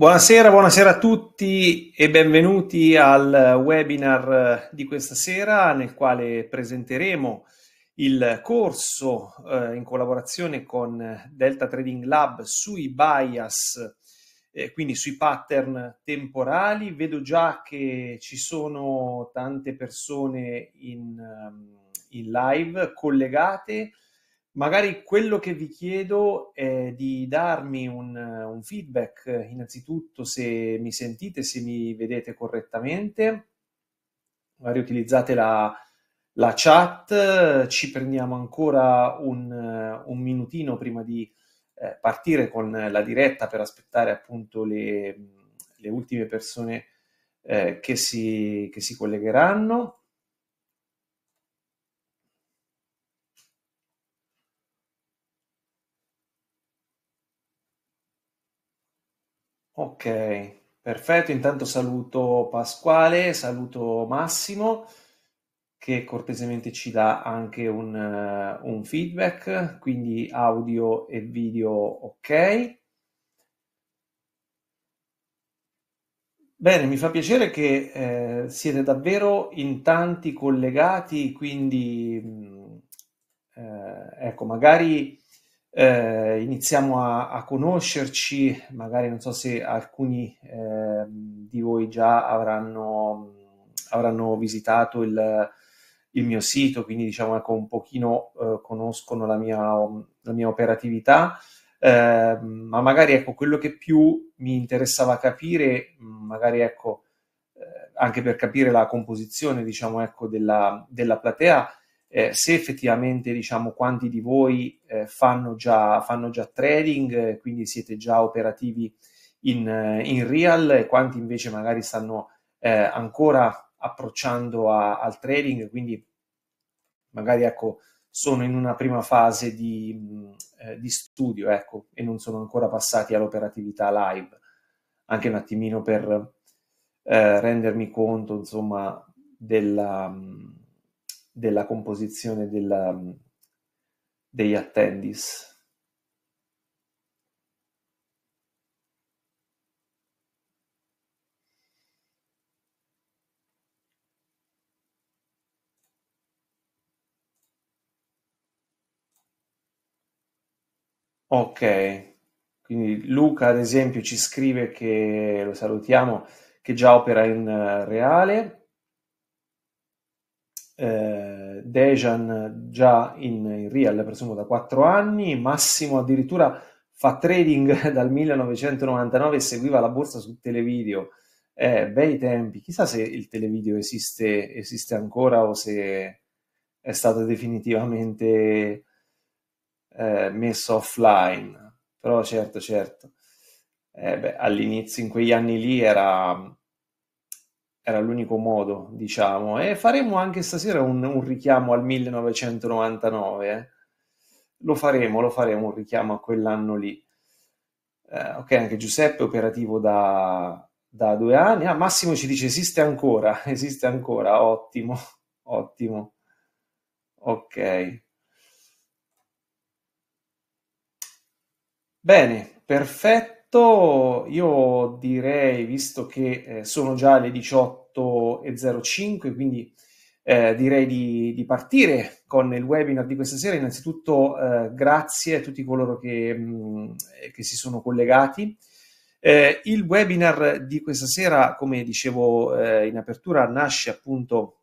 Buonasera, buonasera a tutti e benvenuti al webinar eh, di questa sera nel quale presenteremo il corso eh, in collaborazione con eh, Delta Trading Lab sui bias, eh, quindi sui pattern temporali. Vedo già che ci sono tante persone in, ehm, in live collegate. Magari quello che vi chiedo è di darmi un, un feedback, innanzitutto se mi sentite, se mi vedete correttamente, magari utilizzate la, la chat, ci prendiamo ancora un, un minutino prima di eh, partire con la diretta per aspettare appunto le, le ultime persone eh, che, si, che si collegheranno. Ok, perfetto. Intanto saluto Pasquale, saluto Massimo che cortesemente ci dà anche un, uh, un feedback, quindi audio e video ok. Bene, mi fa piacere che eh, siete davvero in tanti collegati, quindi mh, mm, eh, ecco, magari eh, iniziamo a, a, conoscerci, magari non so se alcuni eh, di voi già avranno, avranno visitato il, il, mio sito, quindi diciamo ecco un pochino eh, conoscono la mia, la mia operatività, ehm, ma magari ecco quello che più mi interessava capire, mm, magari ecco eh, anche per capire la composizione diciamo ecco della, della platea, eh, se effettivamente diciamo quanti di voi eh, fanno, già, fanno già trading, eh, quindi siete già operativi in, eh, in real e quanti invece magari stanno eh, ancora approcciando a, al trading, quindi magari ecco, sono in una prima fase di, mm, eh, di studio ecco, e non sono ancora passati all'operatività live, anche un attimino per eh, rendermi conto insomma della... Mh, mm, della composizione della, mm, degli attendis. Ok, quindi Luca ad esempio ci scrive che, lo salutiamo, che già opera in eh, reale. Eh, Dejan già in, in Real, presumo da 4 anni, Massimo addirittura fa trading dal 1999 e seguiva la borsa su televideo. Eh, bei tempi, chissà se il televideo esiste, esiste ancora o se è stato definitivamente eh, messo offline. Però certo, certo, eh, beh, all'inizio in quegli anni lì era, era l'unico modo, diciamo, e faremo anche stasera un, un richiamo al 1999. Eh? Lo faremo, lo faremo un richiamo a quell'anno lì. Eh, ok, anche Giuseppe è operativo da, da due anni. Ah, Massimo ci dice esiste ancora, esiste ancora, ottimo, ottimo. Ok. Bene, perfetto detto, io direi, visto che eh, sono già le 18.05, quindi eh, direi di, di, partire con il webinar di questa sera. Innanzitutto eh, grazie a tutti coloro che, mh, mm, eh, che si sono collegati. Eh, il webinar di questa sera, come dicevo eh, in apertura, nasce appunto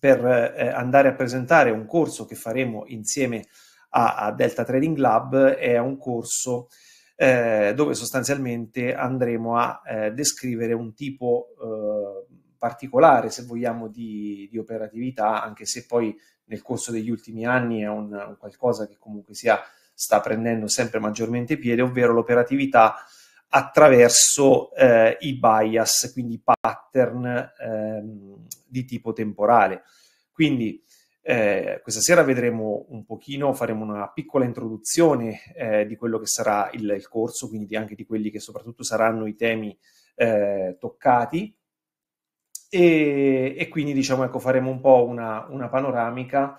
per andare a presentare un corso che faremo insieme a, a Delta Trading Lab. È un corso eh, eh, dove sostanzialmente andremo a eh, descrivere un tipo eh, particolare, se vogliamo, di, di, operatività, anche se poi nel corso degli ultimi anni è un, un qualcosa che comunque sia, sta prendendo sempre maggiormente piede, ovvero l'operatività attraverso eh, i bias, quindi pattern ehm, di tipo temporale. Quindi eh, questa sera vedremo un pochino, faremo una piccola introduzione eh, di quello che sarà il, il, corso, quindi anche di quelli che soprattutto saranno i temi eh, toccati. E, e, quindi diciamo, ecco, faremo un po' una, una panoramica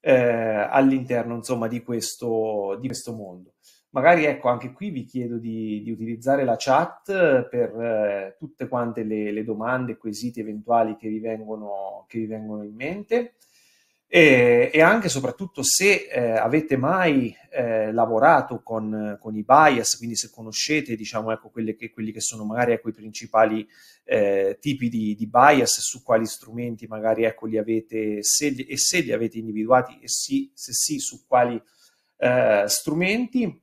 eh, all'interno insomma, di, questo, di questo mondo. Magari ecco, anche qui vi chiedo di, di utilizzare la chat per eh, tutte quante le, le, domande, quesiti eventuali che vi vengono, che vi vengono in mente. E, e, anche e soprattutto se eh, avete mai eh, lavorato con, con, i bias, quindi se conoscete diciamo, ecco, che, quelli che sono magari ecco, i principali eh, tipi di, di, bias, su quali strumenti magari ecco, li avete se e se li avete individuati e sì, se sì su quali eh, strumenti.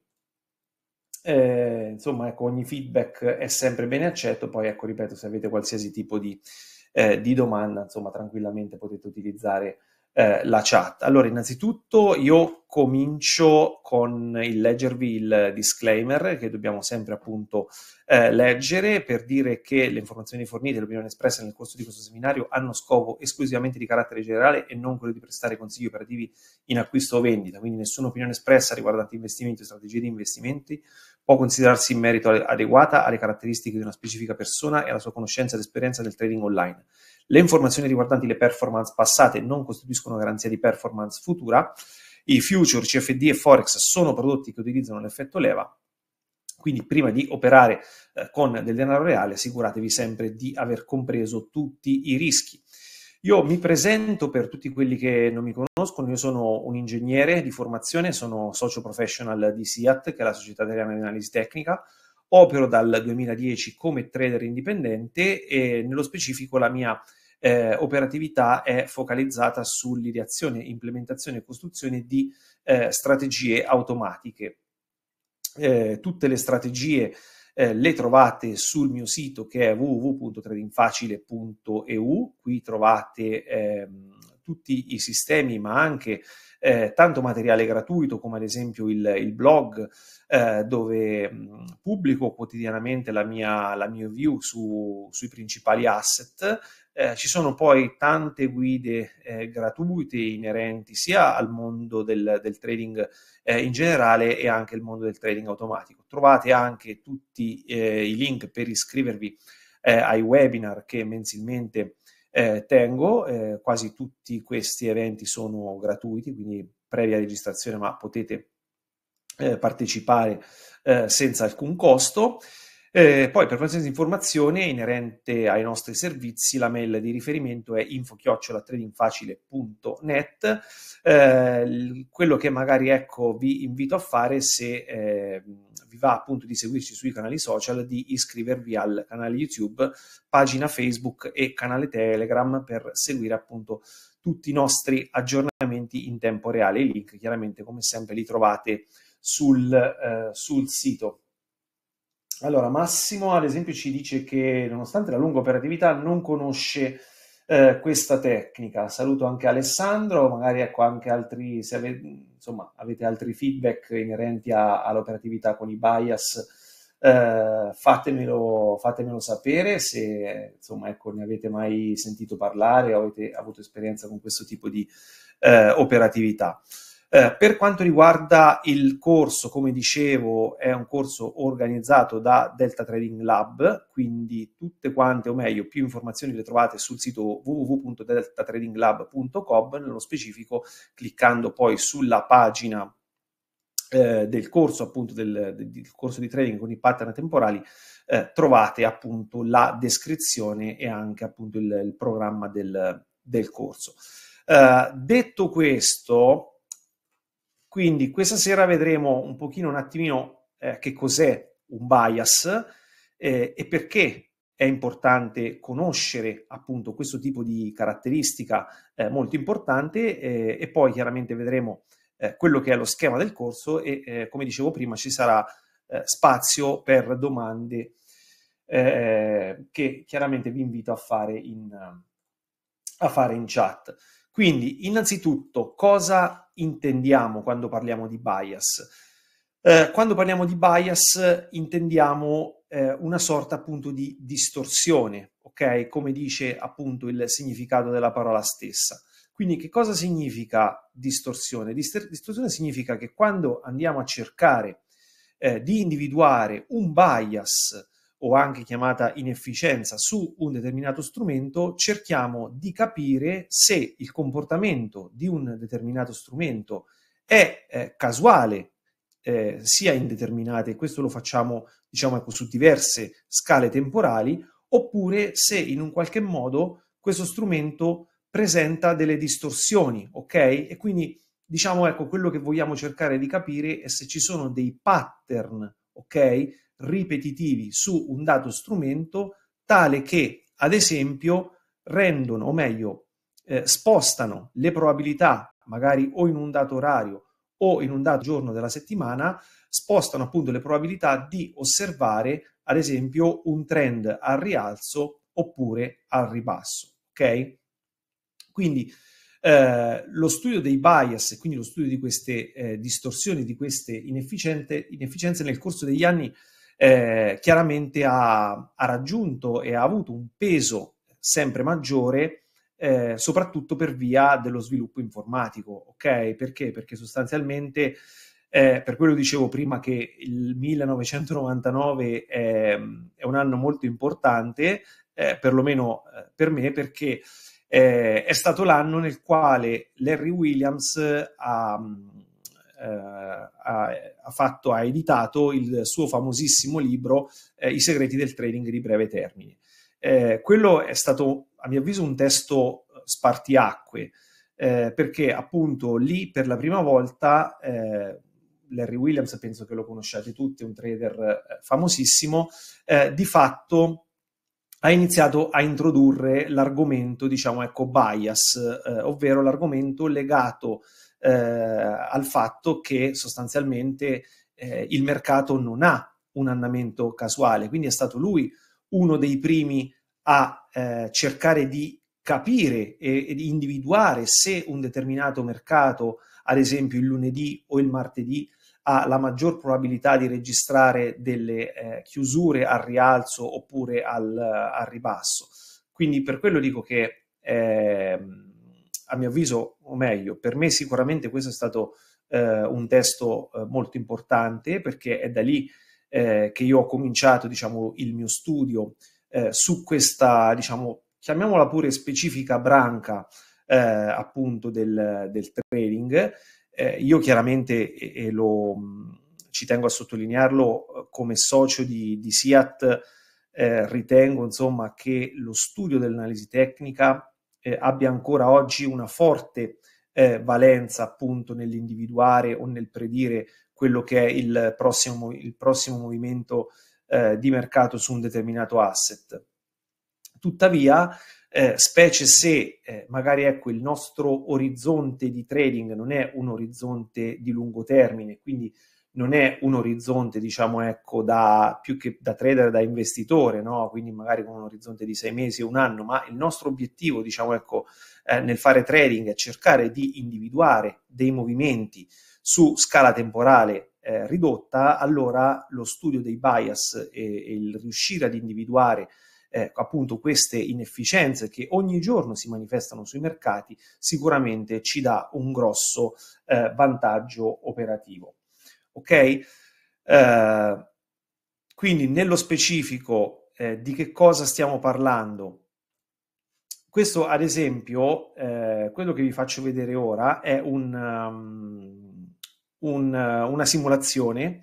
Eh, insomma, ecco, ogni feedback è sempre ben accetto, poi ecco, ripeto, se avete qualsiasi tipo di, eh, di domanda, insomma, tranquillamente potete utilizzare eh, la chat. Allora, innanzitutto io comincio con il leggervi il disclaimer che dobbiamo sempre appunto eh, leggere per dire che le informazioni fornite e le opinioni espresse nel corso di questo seminario hanno scopo esclusivamente di carattere generale e non quello di prestare consigli operativi in acquisto o vendita, quindi nessuna opinione espressa riguardante investimenti o strategie di investimenti può considerarsi in merito adeguata alle caratteristiche di una specifica persona e alla sua conoscenza ed esperienza del trading online le informazioni riguardanti le performance passate non costituiscono garanzia di performance futura. I future, CFD e Forex sono prodotti che utilizzano l'effetto leva. Quindi prima di operare eh, con del denaro reale assicuratevi sempre di aver compreso tutti i rischi. Io mi presento per tutti quelli che non mi conoscono, io sono un ingegnere di formazione, sono socio professional di SIAT, che è la Società Italiana di Analisi Tecnica, opero dal 2010 come trader indipendente e nello specifico la mia eh, operatività è focalizzata sull'ideazione, implementazione e costruzione di eh, strategie automatiche. Eh, tutte le strategie eh, le trovate sul mio sito che è www.tradingfacile.eu, qui trovate ehm, tutti i sistemi, ma anche eh, tanto materiale gratuito come ad esempio il, il blog eh, dove mh, pubblico quotidianamente la mia, la mia view su, sui principali asset. Eh, ci sono poi tante guide eh, gratuite inerenti sia al mondo del, del trading eh, in generale e anche al mondo del trading automatico. Trovate anche tutti eh, i link per iscrivervi ai webinar che mensilmente eh, tengo. Eh, quasi tutti questi eventi sono gratuiti, quindi previa registrazione, ma potete eh, partecipare eh, senza alcun costo. Eh, poi per qualsiasi informazione inerente ai nostri servizi, la mail di riferimento è info-tradingfacile.net. Eh, quello che magari ecco, vi invito a fare se eh, vi va appunto di seguirci sui canali social, di iscrivervi al canale YouTube, pagina Facebook e canale Telegram per seguire appunto tutti i nostri aggiornamenti in tempo reale. I link chiaramente come sempre li trovate sul, eh, sul sito. Allora, Massimo, ad esempio, ci dice che nonostante la lunga operatività non conosce eh, questa tecnica. Saluto anche Alessandro, magari ecco anche altri, se ave, insomma, avete altri feedback inerenti a, all'operatività con i bias, eh, fatemelo, fatemelo, sapere se insomma, ecco, ne avete mai sentito parlare o avete avuto esperienza con questo tipo di eh, operatività. Eh, per quanto riguarda il corso, come dicevo, è un corso organizzato da Delta Trading Lab, quindi tutte quante, o meglio, più informazioni le trovate sul sito www.deltatradinglab.com, nello specifico cliccando poi sulla pagina eh, del corso, appunto, del, del, corso di trading con i pattern temporali, eh, trovate appunto la descrizione e anche appunto il, il programma del, del corso. Eh, detto questo, quindi questa sera vedremo un pochino, un attimino, eh, che cos'è un bias eh, e perché è importante conoscere appunto questo tipo di caratteristica eh, molto importante eh, e poi chiaramente vedremo eh, quello che è lo schema del corso e eh, come dicevo prima ci sarà spazio per domande eh, che chiaramente vi invito a fare in, a fare in chat. Quindi, innanzitutto, cosa intendiamo quando parliamo di bias? Eh, quando parliamo di bias intendiamo eh, una sorta appunto di distorsione, ok? Come dice appunto il significato della parola stessa. Quindi che cosa significa distorsione? Distor- distorsione significa che quando andiamo a cercare eh, di individuare un bias o anche chiamata inefficienza su un determinato strumento, cerchiamo di capire se il comportamento di un determinato strumento è eh, casuale, eh, sia indeterminate, questo lo facciamo diciamo ecco, su diverse scale temporali, oppure se in un qualche modo questo strumento presenta delle distorsioni, ok? E quindi diciamo ecco quello che vogliamo cercare di capire è se ci sono dei pattern, ok? ripetitivi su un dato strumento tale che, ad esempio, rendono, o meglio, eh, spostano le probabilità, magari o in un dato orario o in un dato giorno della settimana, spostano appunto le probabilità di osservare, ad esempio, un trend al rialzo oppure al ribasso. Ok? Quindi eh, lo studio dei bias, quindi lo studio di queste eh, distorsioni, di queste inefficienze nel corso degli anni eh, chiaramente ha, ha, raggiunto e ha avuto un peso sempre maggiore eh, soprattutto per via dello sviluppo informatico, ok? Perché? Perché sostanzialmente, eh, per quello dicevo prima che il 1999 è, è un anno molto importante, eh, perlomeno eh, per me, perché eh, è stato l'anno nel quale Larry Williams ha eh, ha, ha, fatto, ha editato il suo famosissimo libro eh, I segreti del trading di breve termine. Eh, quello è stato, a mio avviso, un testo spartiacque, perché appunto lì per la prima volta Larry Williams, penso che lo conosciate tutti, è un trader famosissimo, eh, di fatto ha iniziato a introdurre l'argomento, diciamo, ecco, bias, eh, ovvero l'argomento legato eh, al fatto che sostanzialmente eh, il mercato non ha un andamento casuale, quindi è stato lui uno dei primi a eh, cercare di capire e, e, di individuare se un determinato mercato, ad esempio il lunedì o il martedì, ha la maggior probabilità di registrare delle eh, chiusure al rialzo oppure al, al, ribasso. Quindi per quello dico che eh, a mio avviso, o meglio, per me sicuramente questo è stato eh, un testo eh, molto importante perché è da lì eh, che io ho cominciato, diciamo, il mio studio eh, su questa, diciamo, chiamiamola pure specifica branca eh, appunto del, del trading. Eh, io chiaramente, e, e lo, mm, ci tengo a sottolinearlo, come socio di, di SIAT, ritengo insomma che lo studio dell'analisi tecnica eh, abbia ancora oggi una forte eh, valenza appunto nell'individuare o nel predire quello che è il prossimo, il prossimo movimento eh, di mercato su un determinato asset. Tuttavia, eh, specie se eh, magari ecco, il nostro orizzonte di trading non è un orizzonte di lungo termine, quindi non è un orizzonte, diciamo, ecco, da, più che da trader, da investitore, no? quindi magari con un orizzonte di sei mesi o un anno, ma il nostro obiettivo, diciamo, ecco, eh, nel fare trading è cercare di individuare dei movimenti su scala temporale eh, ridotta, allora lo studio dei bias e, e il riuscire ad individuare eh, appunto queste inefficienze che ogni giorno si manifestano sui mercati sicuramente ci dà un grosso eh, vantaggio operativo ok? Eh, quindi nello specifico eh, di che cosa stiamo parlando? Questo ad esempio, eh, quello che vi faccio vedere ora è un, um, un, eh, una simulazione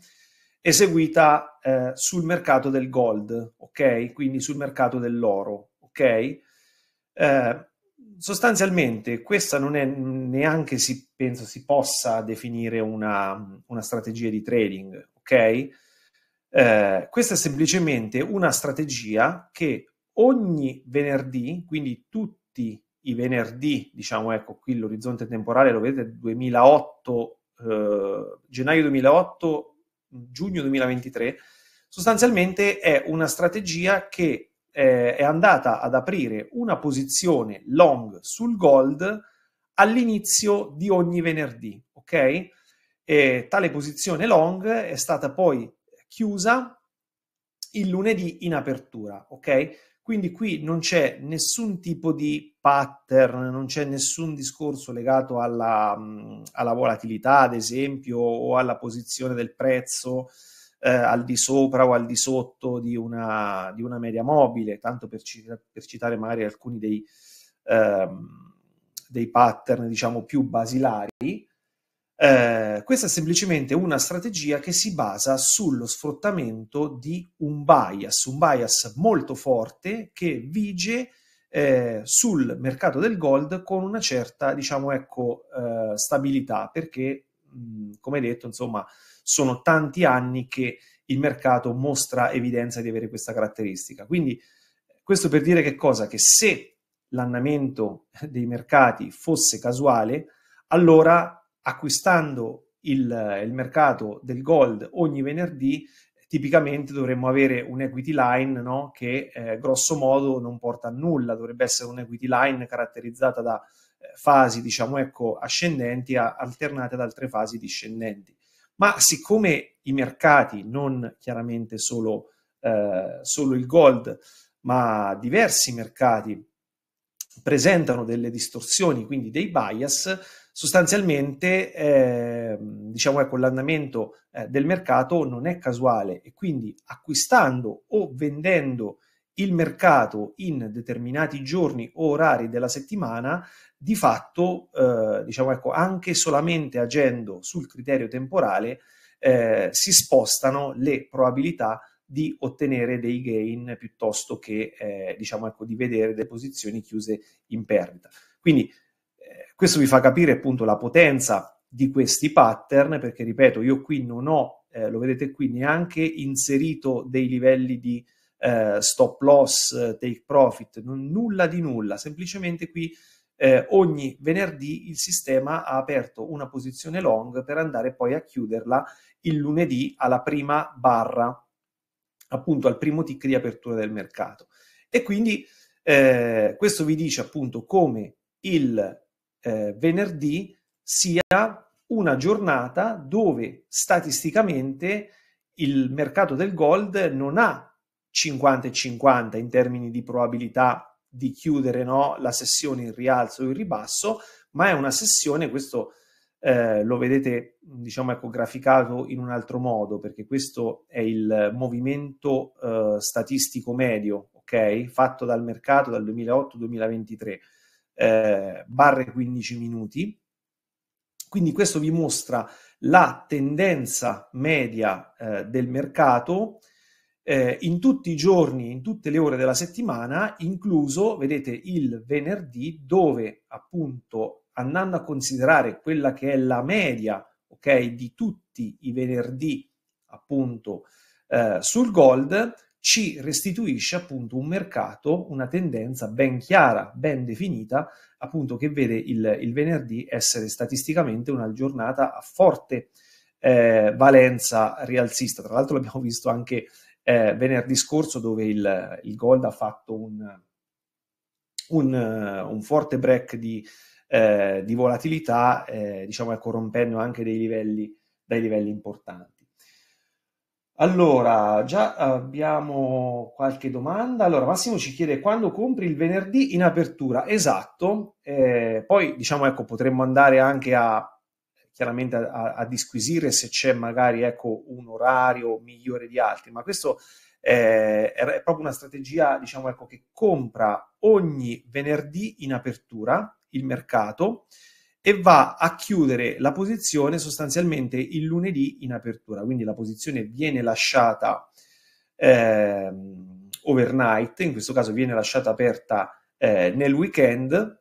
eseguita eh, sul mercato del gold, ok? Quindi sul mercato dell'oro, ok? Eh, sostanzialmente questa non è neanche, si, pensa si possa definire una, una strategia di trading, ok? Eh, questa è semplicemente una strategia che ogni venerdì, quindi tutti i venerdì, diciamo, ecco qui l'orizzonte temporale lo vedete 2008, eh, gennaio 2008, giugno 2023, sostanzialmente è una strategia che eh, è andata ad aprire una posizione long sul gold all'inizio di ogni venerdì, ok? E tale posizione long è stata poi chiusa il lunedì in apertura, ok? Quindi qui non c'è nessun tipo di pattern, non c'è nessun discorso legato alla, mm, alla volatilità, ad esempio, o alla posizione del prezzo, eh, al di sopra o al di sotto di una, di una media mobile, tanto per, cita- per citare magari alcuni dei, ehm, dei pattern diciamo più basilari. Eh, questa è semplicemente una strategia che si basa sullo sfruttamento di un bias, un bias molto forte che vige eh, sul mercato del gold con una certa, diciamo, ecco, eh, stabilità, perché, mh, come detto, insomma, sono tanti anni che il mercato mostra evidenza di avere questa caratteristica. Quindi questo per dire che cosa? Che se l'annamento dei mercati fosse casuale, allora acquistando il, il mercato del gold ogni venerdì, tipicamente dovremmo avere un equity line no? che eh, grosso modo non porta a nulla, dovrebbe essere un equity line caratterizzata da eh, fasi diciamo ecco ascendenti a, alternate ad altre fasi discendenti ma siccome i mercati, non chiaramente solo, eh, solo il gold, ma diversi mercati presentano delle distorsioni, quindi dei bias, sostanzialmente eh, diciamo ecco, l'andamento eh, del mercato non è casuale e quindi acquistando o vendendo il mercato in determinati giorni o orari della settimana, di fatto, eh, diciamo ecco, anche solamente agendo sul criterio temporale, eh, si spostano le probabilità di ottenere dei gain piuttosto che eh, diciamo ecco, di vedere delle posizioni chiuse in perdita. Quindi eh, questo vi fa capire appunto la potenza di questi pattern, perché ripeto, io qui non ho, eh, lo vedete qui, neanche inserito dei livelli di eh, stop loss, eh, take profit, non, nulla di nulla, semplicemente qui eh, ogni venerdì il sistema ha aperto una posizione long per andare poi a chiuderla il lunedì alla prima barra, appunto al primo tick di apertura del mercato. E quindi eh, questo vi dice appunto come il eh, venerdì sia una giornata dove statisticamente il mercato del gold non ha 50 e 50 in termini di probabilità di chiudere no, la sessione in rialzo o in ribasso, ma è una sessione, questo eh, lo vedete diciamo ecco, graficato in un altro modo, perché questo è il movimento eh, statistico medio, ok? Fatto dal mercato dal 2008-2023, eh, barre 15 minuti. Quindi questo vi mostra la tendenza media eh, del mercato eh, in tutti i giorni, in tutte le ore della settimana, incluso, vedete, il venerdì, dove appunto andando a considerare quella che è la media, ok, di tutti i venerdì, appunto, eh, sul gold, ci restituisce appunto un mercato, una tendenza ben chiara, ben definita, appunto che vede il, il venerdì essere statisticamente una giornata a forte eh, valenza rialzista. Tra l'altro l'abbiamo visto anche eh, venerdì scorso dove il, il Gold ha fatto un, un, un forte break di, eh, di volatilità, eh, diciamo corrompendo anche dei livelli, dai livelli importanti. Allora, già abbiamo qualche domanda. Allora, Massimo ci chiede quando compri il venerdì in apertura. Esatto. Eh, poi, diciamo, ecco, potremmo andare anche a chiaramente a, a disquisire se c'è magari ecco, un orario migliore di altri, ma questo eh, è proprio una strategia diciamo, ecco, che compra ogni venerdì in apertura il mercato e va a chiudere la posizione sostanzialmente il lunedì in apertura, quindi la posizione viene lasciata eh, overnight, in questo caso viene lasciata aperta eh, nel weekend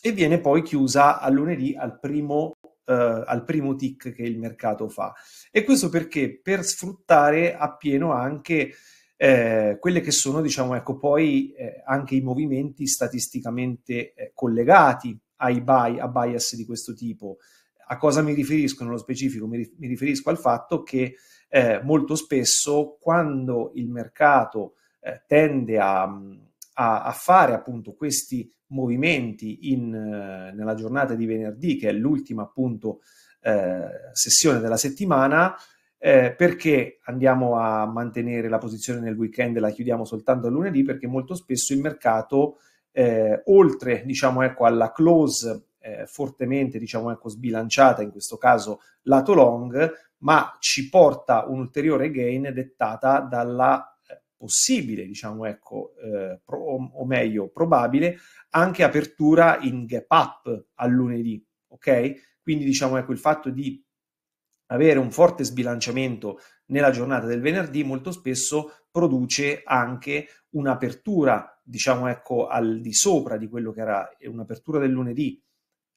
e viene poi chiusa a lunedì al primo Uh, al primo tick che il mercato fa. E questo perché per sfruttare appieno anche eh, quelle che sono, diciamo, ecco, poi eh, anche i movimenti statisticamente eh, collegati ai buy, a bias di questo tipo. A cosa mi riferisco nello specifico? Mi, ri- mi riferisco al fatto che eh, molto spesso quando il mercato eh, tende a, mm, a, a fare appunto questi movimenti in, eh, nella giornata di venerdì, che è l'ultima appunto eh, sessione della settimana, eh, perché andiamo a mantenere la posizione nel weekend e la chiudiamo soltanto a lunedì? Perché molto spesso il mercato, eh, oltre diciamo, ecco, alla close eh, fortemente diciamo, ecco, sbilanciata, in questo caso lato long, ma ci porta un ulteriore gain dettata dalla possibile, diciamo ecco, eh, pro, o meglio probabile, anche apertura in gap up a lunedì, ok? Quindi diciamo ecco il fatto di avere un forte sbilanciamento nella giornata del venerdì molto spesso produce anche un'apertura, diciamo ecco, al di sopra di quello che era eh, un'apertura del lunedì,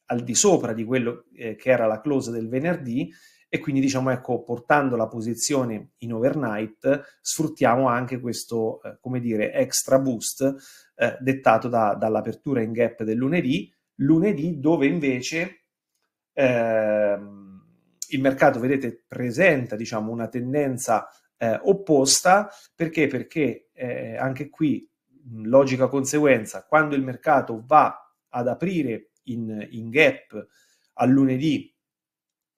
al di sopra di quello eh, che era la close del venerdì, e quindi diciamo ecco portando la posizione in overnight sfruttiamo anche questo eh, come dire extra boost eh, dettato da, dall'apertura in gap del lunedì lunedì dove invece ehm, il mercato vedete presenta diciamo una tendenza eh, opposta perché perché eh, anche qui logica conseguenza quando il mercato va ad aprire in, in gap a lunedì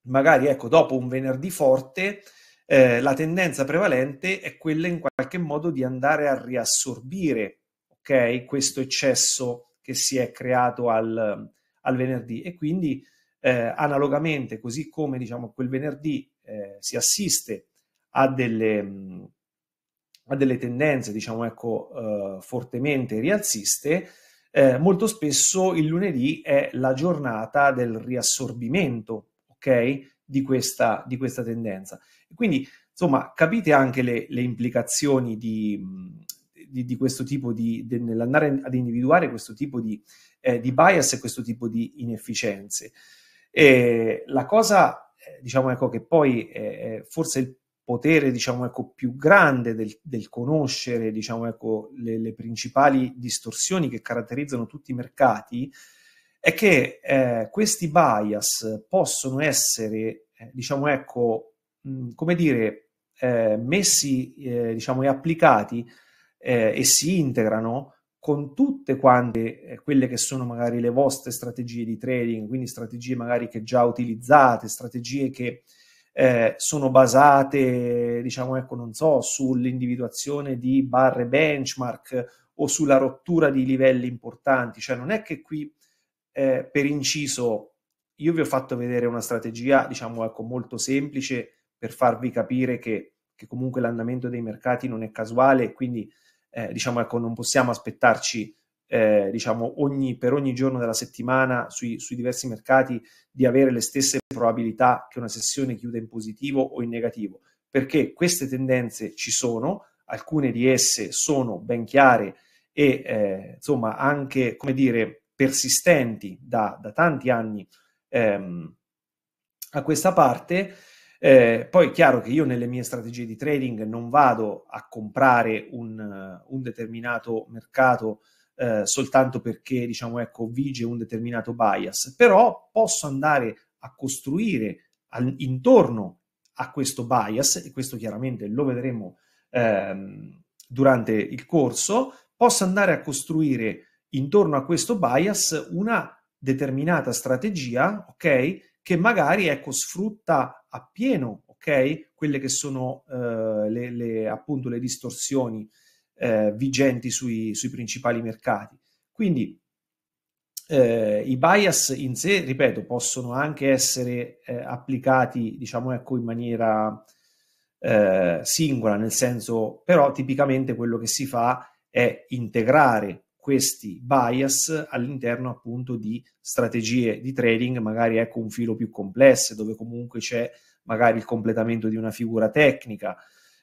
magari ecco, dopo un venerdì forte eh, la tendenza prevalente è quella in qualche modo di andare a riassorbire okay, questo eccesso che si è creato al, al venerdì e quindi eh, analogamente così come diciamo quel venerdì eh, si assiste a delle, a delle tendenze diciamo ecco eh, fortemente rialziste eh, molto spesso il lunedì è la giornata del riassorbimento ok? Di questa, di questa tendenza. Quindi, insomma, capite anche le, le implicazioni di, di, di, questo tipo di, de, nell'andare ad individuare questo tipo di, eh, di bias e questo tipo di inefficienze. E la cosa, eh, diciamo, ecco, che poi è forse il potere, diciamo, ecco, più grande del, del conoscere, diciamo, ecco, le, le principali distorsioni che caratterizzano tutti i mercati, è che eh, questi bias possono essere, eh, diciamo, ecco, mh, come dire, eh, messi, eh, diciamo, e applicati eh, e si integrano con tutte quante quelle che sono magari le vostre strategie di trading, quindi strategie magari che già utilizzate, strategie che eh, sono basate, diciamo, ecco, non so, sull'individuazione di barre benchmark o sulla rottura di livelli importanti. Cioè, non è che qui eh, per inciso, io vi ho fatto vedere una strategia, diciamo, ecco, molto semplice per farvi capire che, che comunque l'andamento dei mercati non è casuale quindi, eh, diciamo, ecco, non possiamo aspettarci, eh, diciamo, ogni, per ogni giorno della settimana sui, sui diversi mercati di avere le stesse probabilità che una sessione chiuda in positivo o in negativo, perché queste tendenze ci sono, alcune di esse sono ben chiare e, eh, insomma, anche, come dire, persistenti da, da tanti anni ehm, a questa parte. Eh, poi è chiaro che io nelle mie strategie di trading non vado a comprare un, un determinato mercato eh, soltanto perché diciamo ecco vige un determinato bias, però posso andare a costruire al, intorno a questo bias, e questo chiaramente lo vedremo ehm, durante il corso, posso andare a costruire intorno a questo bias una determinata strategia, ok? Che magari ecco, sfrutta appieno, ok? Quelle che sono eh, le, le, appunto le distorsioni eh, vigenti sui, sui, principali mercati. Quindi eh, i bias in sé, ripeto, possono anche essere eh, applicati, diciamo, ecco, in maniera eh, singola, nel senso, però tipicamente quello che si fa è integrare questi bias all'interno appunto di strategie di trading, magari ecco un filo più complesse, dove comunque c'è magari il completamento di una figura tecnica,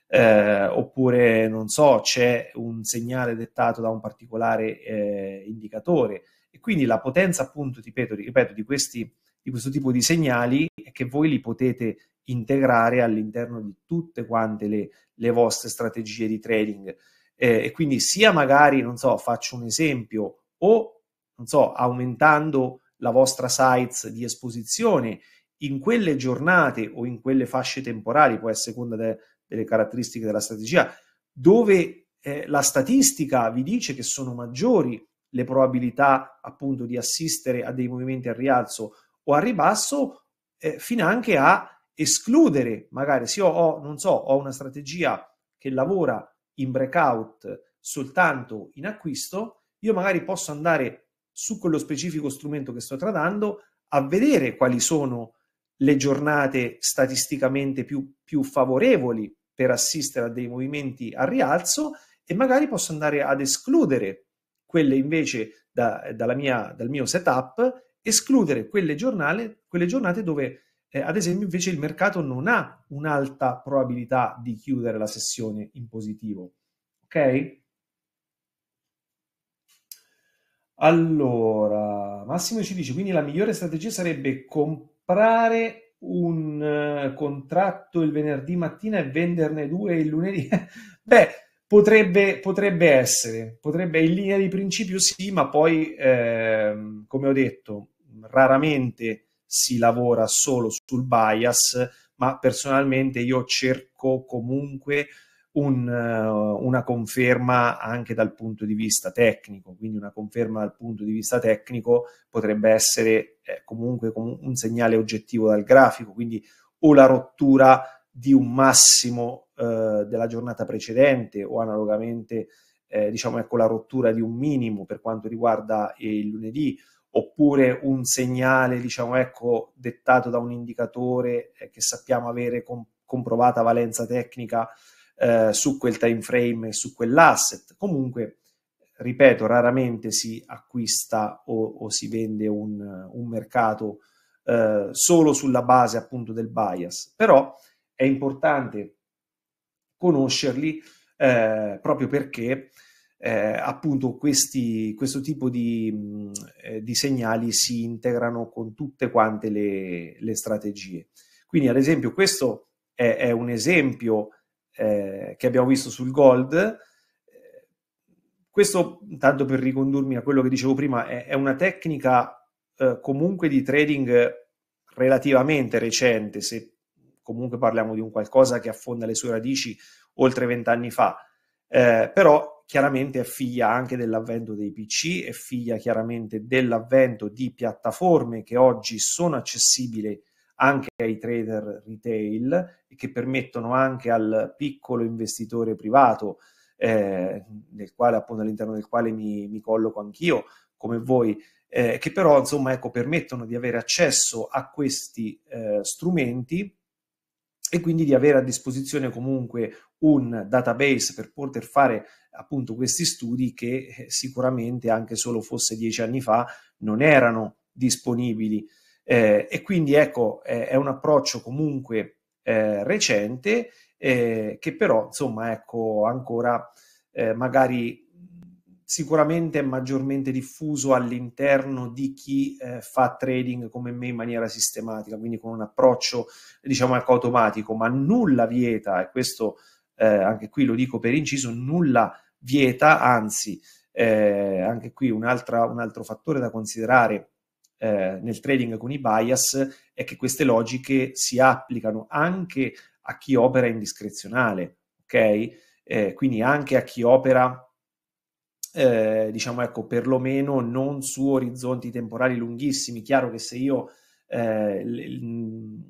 eh, oppure non so, c'è un segnale dettato da un particolare eh, indicatore. E quindi la potenza appunto, ripeto, ripeto di, questi, di questo tipo di segnali è che voi li potete integrare all'interno di tutte quante le, le vostre strategie di trading eh, e quindi sia magari, non so, faccio un esempio, o, non so, aumentando la vostra size di esposizione in quelle giornate o in quelle fasce temporali, poi a seconda de- delle caratteristiche della strategia, dove eh, la statistica vi dice che sono maggiori le probabilità appunto di assistere a dei movimenti al rialzo o al ribasso, eh, fino anche a escludere, magari se io ho, non so, ho una strategia che lavora in breakout soltanto in acquisto, io magari posso andare su quello specifico strumento che sto tradando a vedere quali sono le giornate statisticamente più, più favorevoli per assistere a dei movimenti al rialzo e magari posso andare ad escludere quelle invece da, dalla mia, dal mio setup, escludere quelle, giornale, quelle giornate dove eh, ad esempio, invece, il mercato non ha un'alta probabilità di chiudere la sessione in positivo. Ok? Allora, Massimo ci dice, quindi la migliore strategia sarebbe comprare un uh, contratto il venerdì mattina e venderne due il lunedì. Beh, potrebbe, potrebbe, essere, potrebbe in linea di principio sì, ma poi, eh, come ho detto, raramente si lavora solo sul bias, ma personalmente io cerco comunque un, eh, una conferma anche dal punto di vista tecnico, quindi una conferma dal punto di vista tecnico potrebbe essere eh, comunque un segnale oggettivo dal grafico, quindi o la rottura di un massimo eh, della giornata precedente o analogamente eh, diciamo ecco la rottura di un minimo per quanto riguarda il lunedì oppure un segnale, diciamo, ecco, dettato da un indicatore eh, che sappiamo avere comp- comprovata valenza tecnica eh, su quel time frame e su quell'asset. Comunque, ripeto, raramente si acquista o, o si vende un, un mercato eh, solo sulla base appunto del bias, però è importante conoscerli eh, proprio perché eh, appunto questi, questo tipo di, eh, di, segnali si integrano con tutte quante le, le strategie. Quindi ad esempio questo è, è un esempio eh, che abbiamo visto sul gold. Eh, questo, tanto per ricondurmi a quello che dicevo prima, è, è una tecnica eh, comunque di trading relativamente recente, se comunque parliamo di un qualcosa che affonda le sue radici oltre vent'anni fa, eh, però chiaramente è figlia anche dell'avvento dei PC, è figlia chiaramente dell'avvento di piattaforme che oggi sono accessibili anche ai trader retail e che permettono anche al piccolo investitore privato, eh, nel quale, appunto, all'interno del quale mi, mi colloco anch'io, come voi, eh, che però insomma ecco, permettono di avere accesso a questi eh, strumenti e quindi di avere a disposizione comunque un database per poter fare appunto questi studi che eh, sicuramente anche solo fosse dieci anni fa non erano disponibili. Eh, e quindi ecco, eh, è un approccio comunque eh, recente eh, che però insomma ecco ancora eh, magari sicuramente è maggiormente diffuso all'interno di chi eh, fa trading come me in maniera sistematica, quindi con un approccio diciamo anche ecco, automatico, ma nulla vieta, e questo eh, anche qui lo dico per inciso, nulla vieta, anzi eh, anche qui un altro fattore da considerare eh, nel trading con i bias è che queste logiche si applicano anche a chi opera in discrezionale, ok? Eh, quindi anche a chi opera eh, diciamo ecco, perlomeno non su orizzonti temporali lunghissimi. Chiaro che se io eh, l-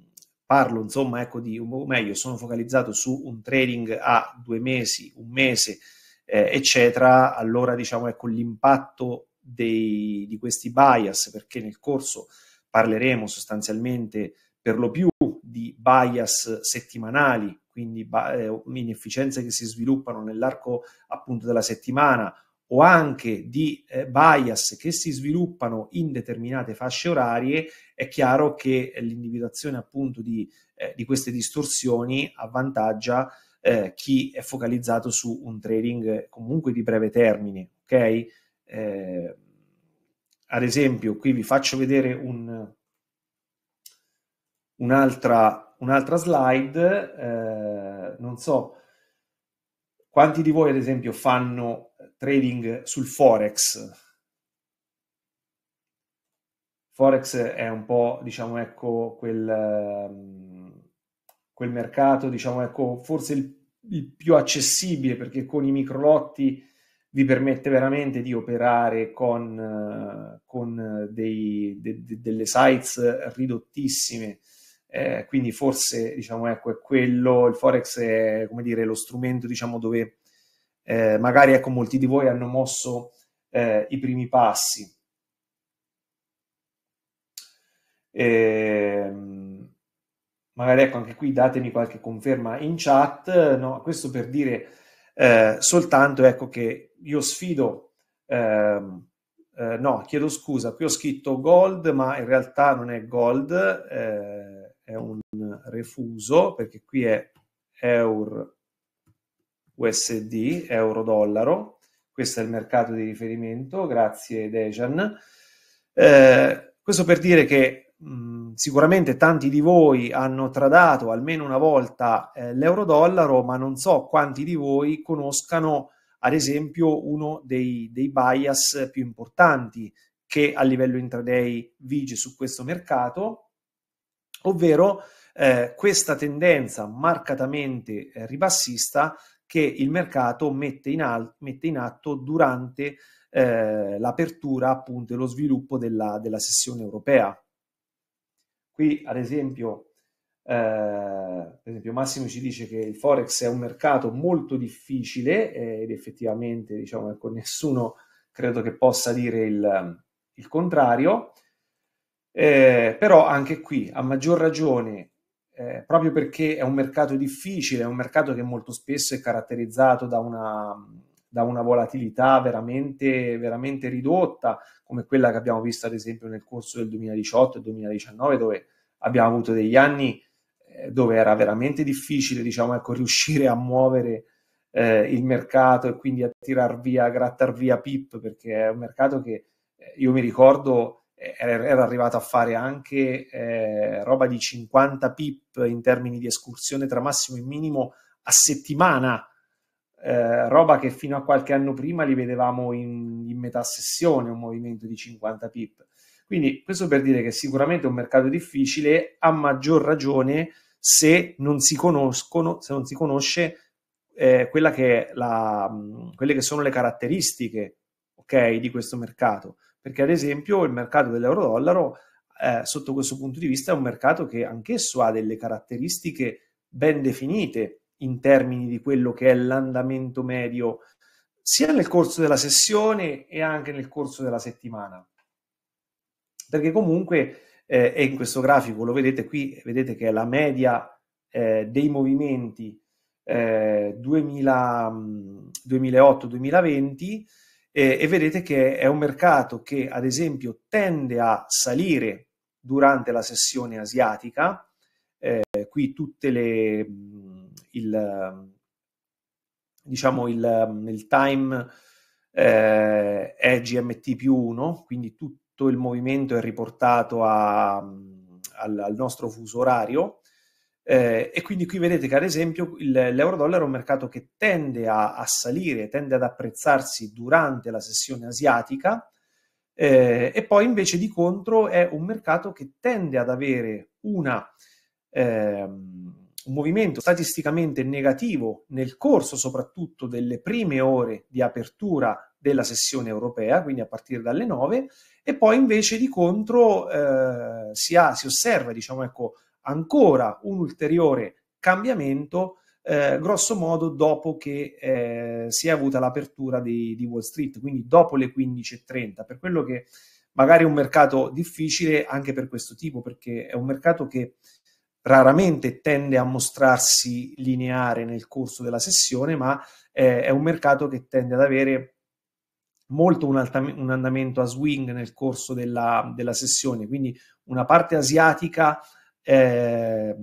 parlo, insomma, ecco di, o meglio, sono focalizzato su un trading a due mesi, un mese, eh, eccetera, allora diciamo ecco l'impatto dei, di questi bias, perché nel corso parleremo sostanzialmente per lo più di bias settimanali, quindi ba- eh, inefficienze che si sviluppano nell'arco appunto della settimana o anche di eh, bias che si sviluppano in determinate fasce orarie, è chiaro che l'individuazione appunto di, eh, di queste distorsioni avvantaggia eh, chi è focalizzato su un trading comunque di breve termine, ok? Eh, ad esempio, qui vi faccio vedere un, un'altra, un'altra slide, eh, non so quanti di voi ad esempio fanno trading sul forex. Forex è un po', diciamo, ecco, quel, ehm, quel mercato, diciamo, ecco, forse il, il, più accessibile perché con i microlotti vi permette veramente di operare con, con dei, de, de, delle sites ridottissime. Eh, quindi forse, diciamo, ecco, è quello, il Forex è, come dire, lo strumento, diciamo, dove eh, magari ecco, molti di voi hanno mosso eh, i primi passi. E, ehm, magari ecco anche qui datemi qualche conferma in chat, no, questo per dire eh, soltanto ecco che io sfido, ehm, eh, no chiedo scusa, qui ho scritto gold ma in realtà non è gold, eh, è un refuso perché qui è euro USD, euro-dollaro, questo è il mercato di riferimento, grazie Dejan. Eh, questo per dire che mh, mm, sicuramente tanti di voi hanno tradato almeno una volta eh, l'euro-dollaro, ma non so quanti di voi conoscano ad esempio uno dei, dei bias più importanti che a livello intraday vige su questo mercato, ovvero eh, questa tendenza marcatamente ribassista che il mercato mette in, al- mette in atto durante eh, l'apertura appunto e lo sviluppo della, della sessione europea. Qui ad esempio, eh, ad esempio, Massimo ci dice che il Forex è un mercato molto difficile eh, ed effettivamente diciamo ecco, nessuno credo che possa dire il, il contrario. Eh, però anche qui, a maggior ragione, eh, proprio perché è un mercato difficile, è un mercato che molto spesso è caratterizzato da una, da una volatilità veramente, veramente ridotta, come quella che abbiamo visto ad esempio nel corso del 2018 e 2019, dove abbiamo avuto degli anni eh, dove era veramente difficile diciamo, ecco, riuscire a muovere eh, il mercato e quindi a tirar via, a grattar via PIP, perché è un mercato che eh, io mi ricordo eh, era arrivato a fare anche eh, roba di 50 pip in termini di escursione tra massimo e minimo a settimana, eh, roba che fino a qualche anno prima li vedevamo in, in, metà sessione, un movimento di 50 pip. Quindi questo per dire che sicuramente è un mercato difficile, a maggior ragione se non si, conoscono, se non si conosce eh, quella che è la, quelle che sono le caratteristiche okay, di questo mercato perché ad esempio il mercato dell'euro-dollaro eh, sotto questo punto di vista è un mercato che anch'esso ha delle caratteristiche ben definite in termini di quello che è l'andamento medio sia nel corso della sessione e anche nel corso della settimana. Perché comunque, eh, e in questo grafico lo vedete qui, vedete che è la media eh, dei movimenti eh, 2008-2020 eh, e vedete che è un mercato che ad esempio tende a salire durante la sessione asiatica, eh, qui tutte le, mm, il, mm, diciamo il, mm, il time eh, è GMT più 1, quindi tutto il movimento è riportato a, al, al nostro fuso orario, eh, e quindi qui vedete che ad esempio il, l'euro-dollaro è un mercato che tende a, a, salire, tende ad apprezzarsi durante la sessione asiatica eh, e poi invece di contro è un mercato che tende ad avere una, eh, un movimento statisticamente negativo nel corso soprattutto delle prime ore di apertura della sessione europea, quindi a partire dalle 9, e poi invece di contro eh, si, ha, si osserva diciamo ecco, ancora un ulteriore cambiamento eh, grosso modo dopo che eh, si è avuta l'apertura di, di, Wall Street, quindi dopo le 15.30, per quello che magari è un mercato difficile anche per questo tipo, perché è un mercato che raramente tende a mostrarsi lineare nel corso della sessione, ma eh, è un mercato che tende ad avere molto un, alta, un andamento a swing nel corso della, della sessione, quindi una parte asiatica eh,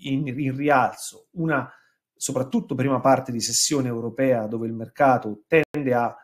in, in, rialzo, una soprattutto prima parte di sessione europea dove il mercato tende a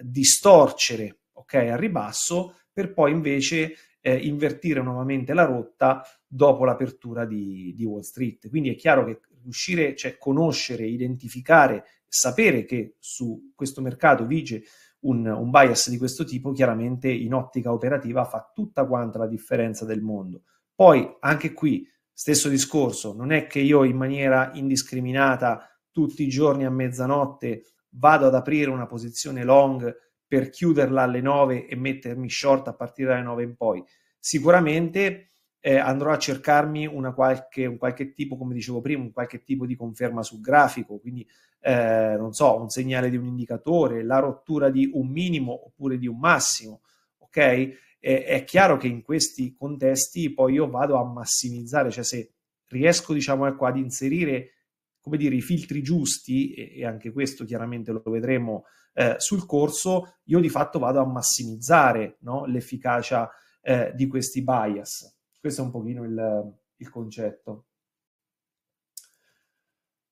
distorcere okay, al ribasso per poi invece eh, invertire nuovamente la rotta dopo l'apertura di, di Wall Street. Quindi è chiaro che riuscire, cioè conoscere, identificare, sapere che su questo mercato vige un, un bias di questo tipo, chiaramente in ottica operativa fa tutta quanta la differenza del mondo. Poi anche qui stesso discorso, non è che io in maniera indiscriminata tutti i giorni a mezzanotte vado ad aprire una posizione long per chiuderla alle 9 e mettermi short a partire dalle 9 in poi. Sicuramente eh, andrò a cercarmi una qualche, un qualche tipo, come dicevo prima, un qualche tipo di conferma sul grafico, quindi eh, non so, un segnale di un indicatore, la rottura di un minimo oppure di un massimo, ok? eh, è chiaro che in questi contesti poi io vado a massimizzare, cioè se riesco diciamo ecco, ad inserire come dire, i filtri giusti, e, e anche questo chiaramente lo vedremo eh, sul corso, io di fatto vado a massimizzare no, l'efficacia eh, di questi bias. Questo è un pochino il, il concetto.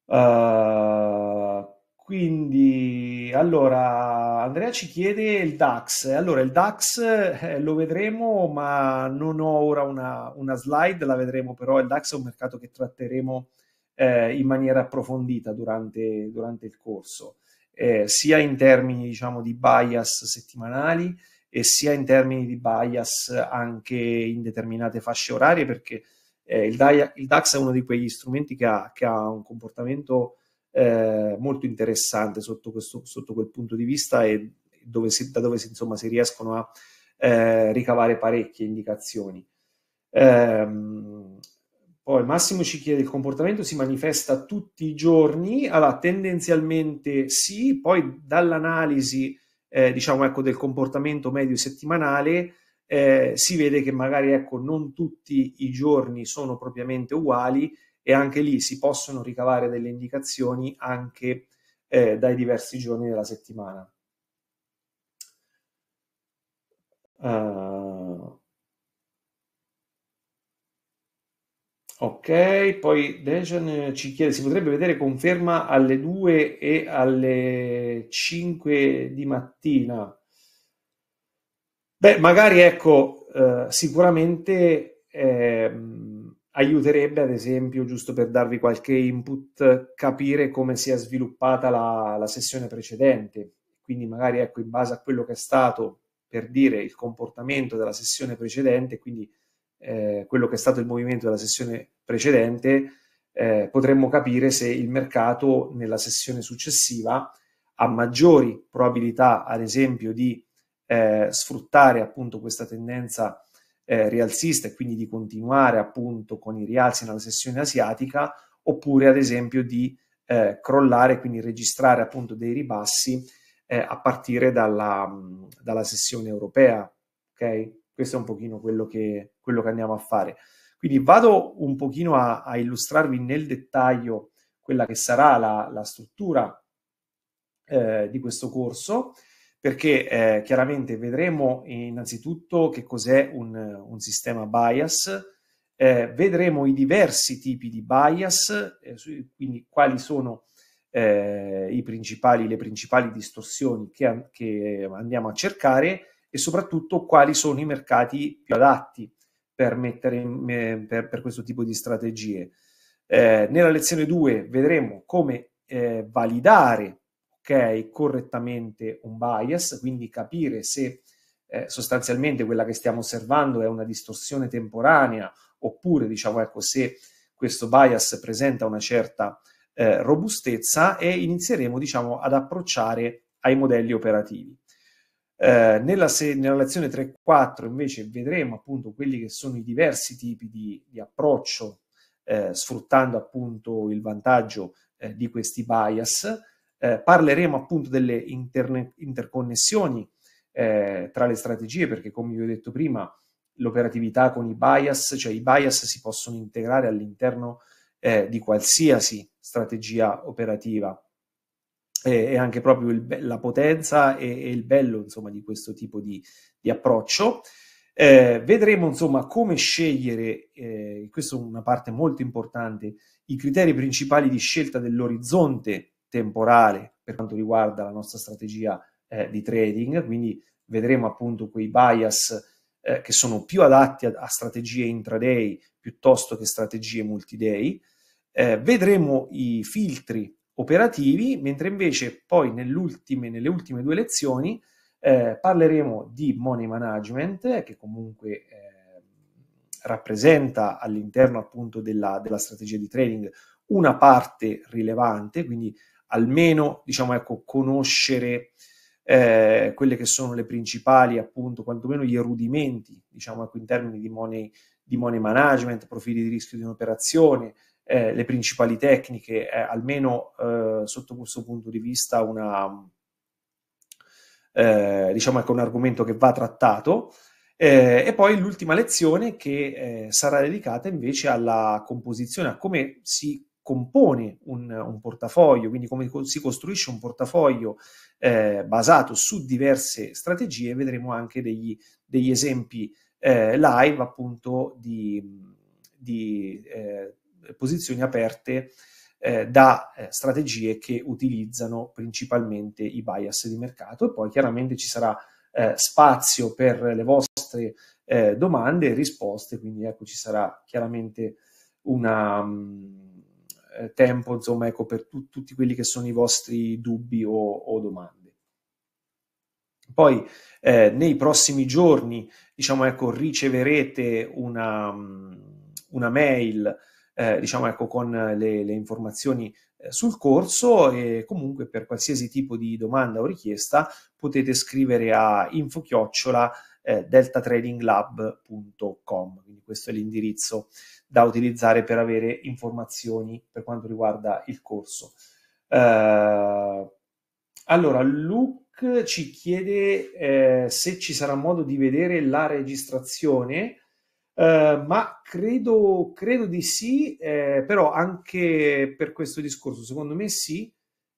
Uh, quindi, allora, Andrea ci chiede il DAX. Allora, il DAX eh, lo vedremo, ma non ho ora una, una, slide, la vedremo però. Il DAX è un mercato che tratteremo eh, in maniera approfondita durante, durante il corso, eh, sia in termini, diciamo, di bias settimanali e sia in termini di bias anche in determinate fasce orarie, perché eh, il, DAX è uno di quegli strumenti che ha, che ha un comportamento eh, molto interessante sotto, questo, sotto quel punto di vista e dove si, da dove si, insomma, si riescono a eh, ricavare parecchie indicazioni. Ehm, poi Massimo ci chiede il comportamento si manifesta tutti i giorni? Allora, tendenzialmente sì, poi dall'analisi eh, diciamo, ecco, del comportamento medio settimanale eh, si vede che magari ecco, non tutti i giorni sono propriamente uguali e anche lì si possono ricavare delle indicazioni anche eh, dai diversi giorni della settimana. Uh, ok, poi Dejan ci chiede, si potrebbe vedere conferma alle 2 e alle 5 di mattina? Beh, magari ecco, eh, sicuramente... Eh, aiuterebbe, ad esempio, giusto per darvi qualche input, capire come si è sviluppata la, la sessione precedente. Quindi magari ecco, in base a quello che è stato, per dire, il comportamento della sessione precedente, quindi eh, quello che è stato il movimento della sessione precedente, eh, potremmo capire se il mercato nella sessione successiva ha maggiori probabilità, ad esempio, di eh, sfruttare appunto questa tendenza eh, rialzista e quindi di continuare appunto con i rialzi nella sessione asiatica, oppure ad esempio di eh, crollare, quindi registrare appunto dei ribassi eh, a partire dalla, dalla, sessione europea. Ok? Questo è un pochino quello che, quello che andiamo a fare. Quindi vado un pochino a, a illustrarvi nel dettaglio quella che sarà la, la struttura eh, di questo corso perché eh, chiaramente vedremo innanzitutto che cos'è un, un sistema bias, eh, vedremo i diversi tipi di bias, eh, quindi quali sono eh, principali, le principali distorsioni che, che andiamo a cercare e soprattutto quali sono i mercati più adatti per, mettere eh, per, per questo tipo di strategie. Eh, nella lezione 2 vedremo come validare ok correttamente un bias, quindi capire se eh, sostanzialmente quella che stiamo osservando è una distorsione temporanea oppure diciamo ecco se questo bias presenta una certa eh, robustezza e inizieremo diciamo ad approcciare ai modelli operativi. Eh, nella, se- nella, lezione 3-4 invece vedremo appunto quelli che sono i diversi tipi di, di approccio eh, sfruttando appunto il vantaggio eh, di questi bias eh, parleremo appunto delle interne- interconnessioni eh, tra le strategie, perché come vi ho detto prima, l'operatività con i bias, cioè i bias si possono integrare all'interno eh, di qualsiasi strategia operativa. E, e anche proprio il, la potenza e, e, il bello insomma, di questo tipo di, di approccio. Eh, vedremo insomma come scegliere, eh, questa è una parte molto importante, i criteri principali di scelta dell'orizzonte temporale per quanto riguarda la nostra strategia eh, di trading, quindi vedremo appunto quei bias eh, che sono più adatti a, a, strategie intraday piuttosto che strategie multiday. Eh, vedremo i filtri operativi, mentre invece poi nelle ultime due lezioni eh, parleremo di money management, che comunque eh, rappresenta all'interno appunto della, della strategia di trading una parte rilevante, quindi almeno diciamo, ecco, conoscere eh, quelle che sono le principali, appunto, quantomeno gli erudimenti, diciamo, ecco, in termini di money, di money management, profili di rischio di un'operazione, eh, le principali tecniche, eh, almeno eh, sotto questo punto di vista una, eh, diciamo ecco, un argomento che va trattato. Eh, e poi l'ultima lezione che eh, sarà dedicata invece alla composizione, a come si compone un, un portafoglio, quindi come si costruisce un portafoglio eh, basato su diverse strategie, vedremo anche degli, degli esempi eh, live appunto di, di eh, posizioni aperte eh, da eh, strategie che utilizzano principalmente i bias di mercato e poi chiaramente ci sarà eh, spazio per le vostre domande e risposte, quindi ecco ci sarà chiaramente una... Um, eh, tempo, insomma, ecco, per tu, tutti quelli che sono i vostri dubbi o, o domande. Poi eh, nei prossimi giorni, diciamo, ecco, riceverete una, mm, una mail, eh, diciamo, ecco, con le, le informazioni eh, sul corso e comunque per qualsiasi tipo di domanda o richiesta potete scrivere a infochiocciola eh, deltatradinglab.com, quindi questo è l'indirizzo da utilizzare per avere informazioni per quanto riguarda il corso. Uh, allora, Luke ci chiede eh, se ci sarà modo di vedere la registrazione. Uh, ma credo, credo, di sì, eh, però anche per questo discorso, secondo me sì,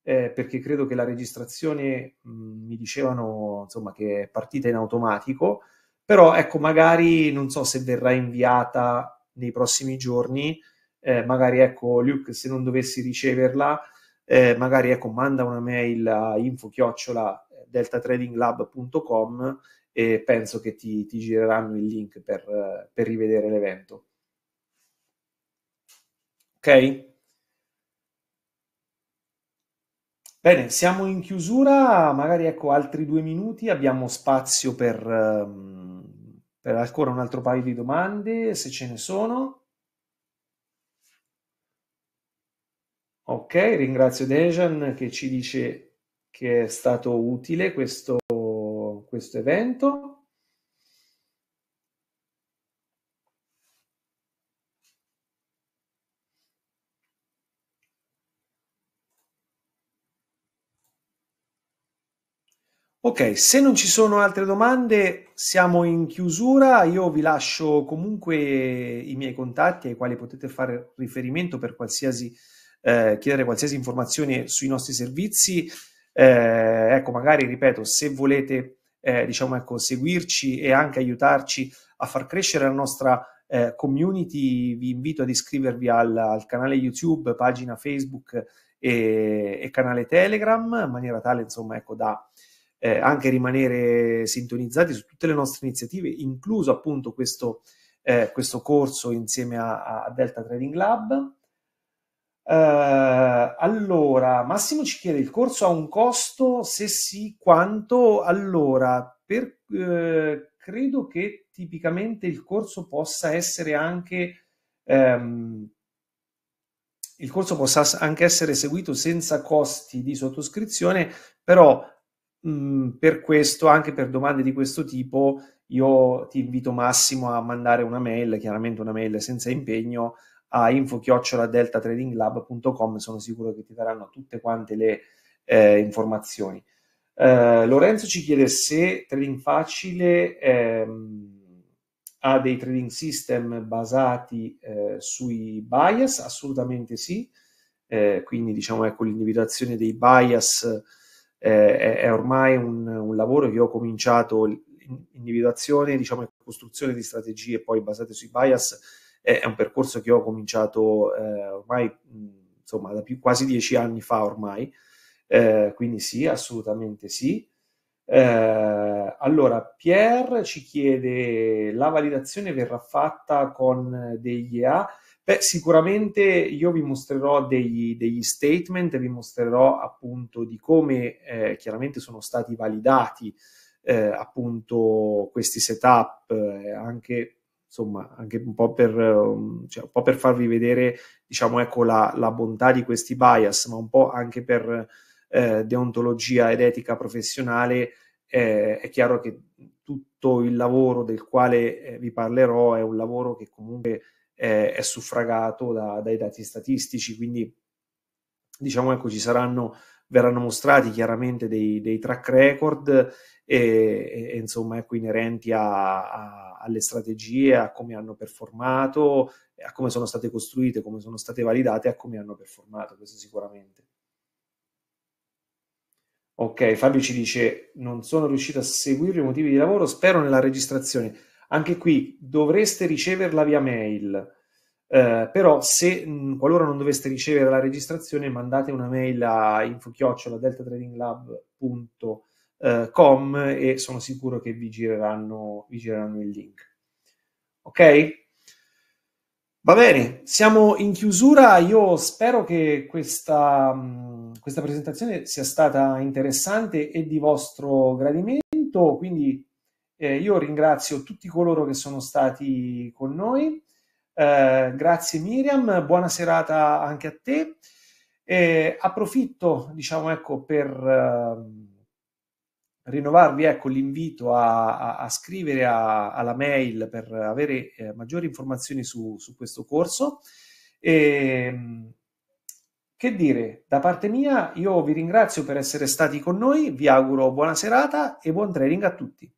eh, perché credo che la registrazione, mh, mi dicevano, insomma, che è partita in automatico, però ecco, magari non so se verrà inviata nei prossimi giorni. Eh, magari ecco Luke, se non dovessi riceverla, eh, magari ecco, manda una mail a info-chiocciola deltatradinglab.com e penso che ti, ti gireranno il link per, per rivedere l'evento. Ok? Bene, siamo in chiusura, magari ecco altri due minuti, abbiamo spazio per... Um, ancora un altro paio di domande, se ce ne sono. Ok, ringrazio Dejan che ci dice che è stato utile questo, questo evento. Ok, se non ci sono altre domande, siamo in chiusura. Io vi lascio comunque i miei contatti ai quali potete fare riferimento per qualsiasi, eh, chiedere qualsiasi informazione sui nostri servizi. Eh, ecco, magari ripeto, se volete, eh, diciamo, ecco, seguirci e anche aiutarci a far crescere la nostra eh, community, vi invito ad iscrivervi al, al canale YouTube, pagina Facebook e, eh, e, canale Telegram, in maniera tale, insomma, ecco, da eh, anche rimanere sintonizzati su tutte le nostre iniziative, incluso appunto questo, eh, questo corso insieme a, a, Delta Trading Lab. Eh, allora, Massimo ci chiede il corso ha un costo? Se sì, quanto? Allora, per, eh, credo che tipicamente il corso possa essere anche ehm, il corso possa anche essere seguito senza costi di sottoscrizione, però Mm, per questo, anche per domande di questo tipo, io ti invito Massimo a mandare una mail, chiaramente una mail senza impegno, a info-deltatradinglab.com, sono sicuro che ti daranno tutte quante le eh, informazioni. Eh, Lorenzo ci chiede se Trading Facile ehm, ha dei trading system basati eh, sui bias, assolutamente sì, eh, quindi diciamo ecco l'individuazione dei bias eh, è, ormai un, un, lavoro che ho cominciato, individuazione diciamo, costruzione di strategie poi basate sui bias, è, è un percorso che ho cominciato eh, ormai insomma da più, quasi dieci anni fa ormai, eh, quindi sì, assolutamente sì. Eh, allora, Pierre ci chiede la validazione verrà fatta con degli EA. Beh, sicuramente io vi mostrerò degli, degli statement, vi mostrerò appunto di come eh, chiaramente sono stati validati eh, appunto questi setup, eh, anche insomma, anche un po' per, um, cioè, un po per farvi vedere, diciamo, ecco, la, la, bontà di questi bias, ma un po' anche per eh, deontologia ed etica professionale, eh, è chiaro che tutto il lavoro del quale eh, vi parlerò è un lavoro che comunque eh, è suffragato da, dai dati statistici, quindi diciamo ecco ci saranno, verranno mostrati chiaramente dei, dei track record e, e, insomma ecco inerenti a, a, alle strategie, a come hanno performato, a come sono state costruite, come sono state validate, a come hanno performato, questo sicuramente. Ok, Fabio ci dice: Non sono riuscito a seguire i motivi di lavoro, spero nella registrazione. Anche qui dovreste riceverla via mail, eh, però se mh, mm, qualora non doveste ricevere la registrazione mandate una mail a info-deltatradinglab.com eh, e sono sicuro che vi gireranno, vi gireranno il link. Ok? Va bene, siamo in chiusura. Io spero che questa, mm, questa, presentazione sia stata interessante e di vostro gradimento. Quindi eh, io ringrazio tutti coloro che sono stati con noi. Eh, grazie Miriam, buona serata anche a te. Eh, approfitto, diciamo, ecco, per ehm, rinnovarvi ecco, l'invito a, a, a scrivere a, alla mail per avere eh, maggiori informazioni su, su questo corso. E, ehm, che dire, da parte mia io vi ringrazio per essere stati con noi, vi auguro buona serata e buon trading a tutti.